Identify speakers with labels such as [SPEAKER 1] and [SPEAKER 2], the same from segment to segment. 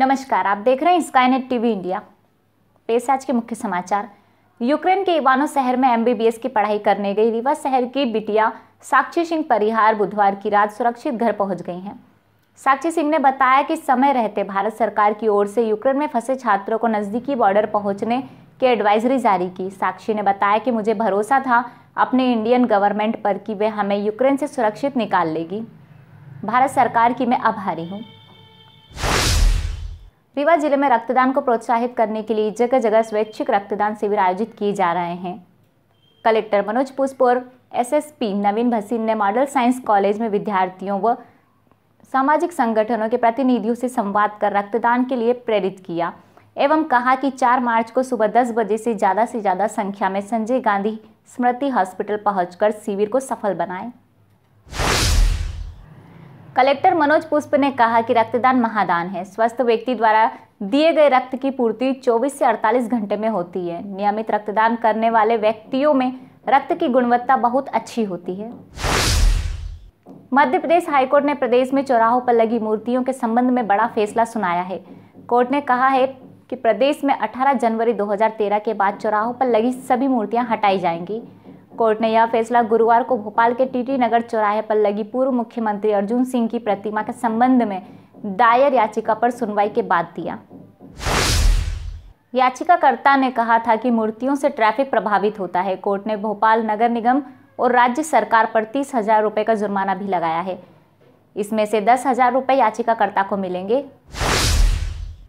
[SPEAKER 1] नमस्कार आप देख रहे हैं स्काईनेट टीवी इंडिया पेश आज के मुख्य समाचार यूक्रेन के इवानो शहर में एमबीबीएस की पढ़ाई करने गई रीवा शहर की बिटिया साक्षी सिंह परिहार बुधवार की रात सुरक्षित घर पहुंच गई हैं साक्षी सिंह ने बताया कि समय रहते भारत सरकार की ओर से यूक्रेन में फंसे छात्रों को नज़दीकी बॉर्डर पहुंचने की एडवाइजरी जारी की साक्षी ने बताया कि मुझे भरोसा था अपने इंडियन गवर्नमेंट पर कि वे हमें यूक्रेन से सुरक्षित निकाल लेगी भारत सरकार की मैं आभारी हूँ रीवा जिले में रक्तदान को प्रोत्साहित करने के लिए जगह जगह स्वैच्छिक रक्तदान शिविर आयोजित किए जा रहे हैं कलेक्टर मनोज पुष्प और एसएसपी नवीन भसीन ने मॉडल साइंस कॉलेज में विद्यार्थियों व सामाजिक संगठनों के प्रतिनिधियों से संवाद कर रक्तदान के लिए प्रेरित किया एवं कहा कि 4 मार्च को सुबह 10 बजे से ज़्यादा से ज़्यादा संख्या में संजय गांधी स्मृति हॉस्पिटल पहुंचकर शिविर को सफल बनाएं कलेक्टर मनोज पुष्प ने कहा कि रक्तदान महादान है स्वस्थ व्यक्ति द्वारा दिए गए रक्त की पूर्ति 24 से 48 घंटे में होती है नियमित रक्तदान करने वाले व्यक्तियों में रक्त की गुणवत्ता बहुत अच्छी होती है मध्य प्रदेश हाईकोर्ट ने प्रदेश में चौराहों पर लगी मूर्तियों के संबंध में बड़ा फैसला सुनाया है कोर्ट ने कहा है कि प्रदेश में 18 जनवरी 2013 के बाद चौराहों पर लगी सभी मूर्तियां हटाई जाएंगी कोर्ट ने यह फैसला गुरुवार को भोपाल के टीटी नगर चौराहे पर लगी पूर्व मुख्यमंत्री अर्जुन सिंह की प्रतिमा के संबंध में दायर याचिका पर सुनवाई के बाद दिया याचिकाकर्ता ने कहा था कि मूर्तियों से ट्रैफिक प्रभावित होता है कोर्ट ने भोपाल नगर निगम और राज्य सरकार पर तीस हजार रुपये का जुर्माना भी लगाया है इसमें से दस हजार रुपये याचिकाकर्ता को मिलेंगे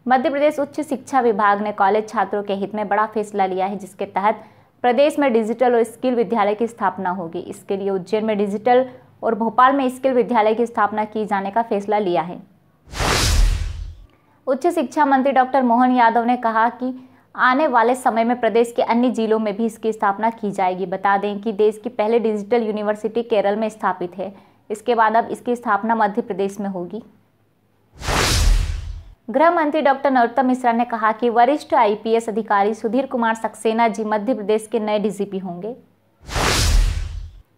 [SPEAKER 1] मध्य प्रदेश उच्च शिक्षा विभाग ने कॉलेज छात्रों के हित में बड़ा फैसला लिया है जिसके तहत प्रदेश में डिजिटल और स्किल विद्यालय की स्थापना होगी इसके लिए उज्जैन में डिजिटल और भोपाल में स्किल विद्यालय की स्थापना किए जाने का फैसला लिया है उच्च शिक्षा मंत्री डॉक्टर मोहन यादव ने कहा कि आने वाले समय में प्रदेश के अन्य जिलों में भी इसकी स्थापना की जाएगी बता दें कि देश की पहले डिजिटल यूनिवर्सिटी केरल में स्थापित है इसके बाद अब इसकी स्थापना मध्य प्रदेश में होगी गृह मंत्री डॉक्टर नरोत्तम मिश्रा ने कहा कि वरिष्ठ आईपीएस अधिकारी सुधीर कुमार सक्सेना जी मध्य प्रदेश के नए डीजीपी होंगे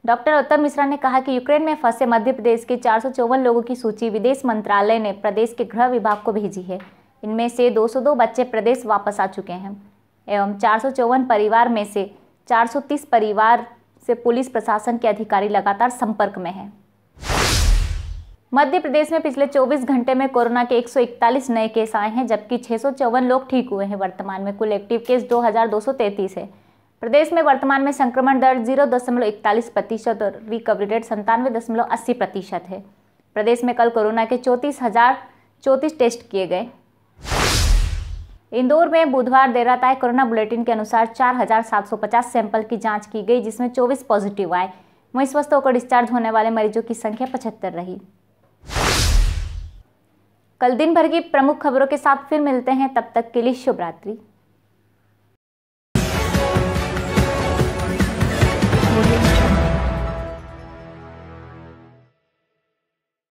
[SPEAKER 1] डॉक्टर नरोत्तम मिश्रा ने कहा कि यूक्रेन में फंसे मध्य प्रदेश के चार लोगों की सूची विदेश मंत्रालय ने प्रदेश के गृह विभाग को भेजी है इनमें से 202 बच्चे प्रदेश वापस आ चुके हैं एवं चार परिवार में से चार परिवार से पुलिस प्रशासन के अधिकारी लगातार संपर्क में हैं मध्य प्रदेश में पिछले 24 घंटे में कोरोना के 141 नए केस आए हैं जबकि छः लोग ठीक हुए हैं वर्तमान में कुल एक्टिव केस 2233 है प्रदेश में वर्तमान में संक्रमण दर जीरो दशमलव इकतालीस प्रतिशत और रिकवरी रेट संतानवे दशमलव अस्सी प्रतिशत है प्रदेश में कल कोरोना के चौंतीस हजार चौंतीस टेस्ट किए गए इंदौर में बुधवार देर रात आए कोरोना बुलेटिन के अनुसार 4,750 सैंपल की जांच की गई जिसमें 24 पॉजिटिव आए वहीं स्वस्थ होकर डिस्चार्ज होने वाले मरीजों की संख्या पचहत्तर रही कल दिन भर की प्रमुख खबरों के साथ फिर मिलते हैं तब तक के लिए शुभ रात्रि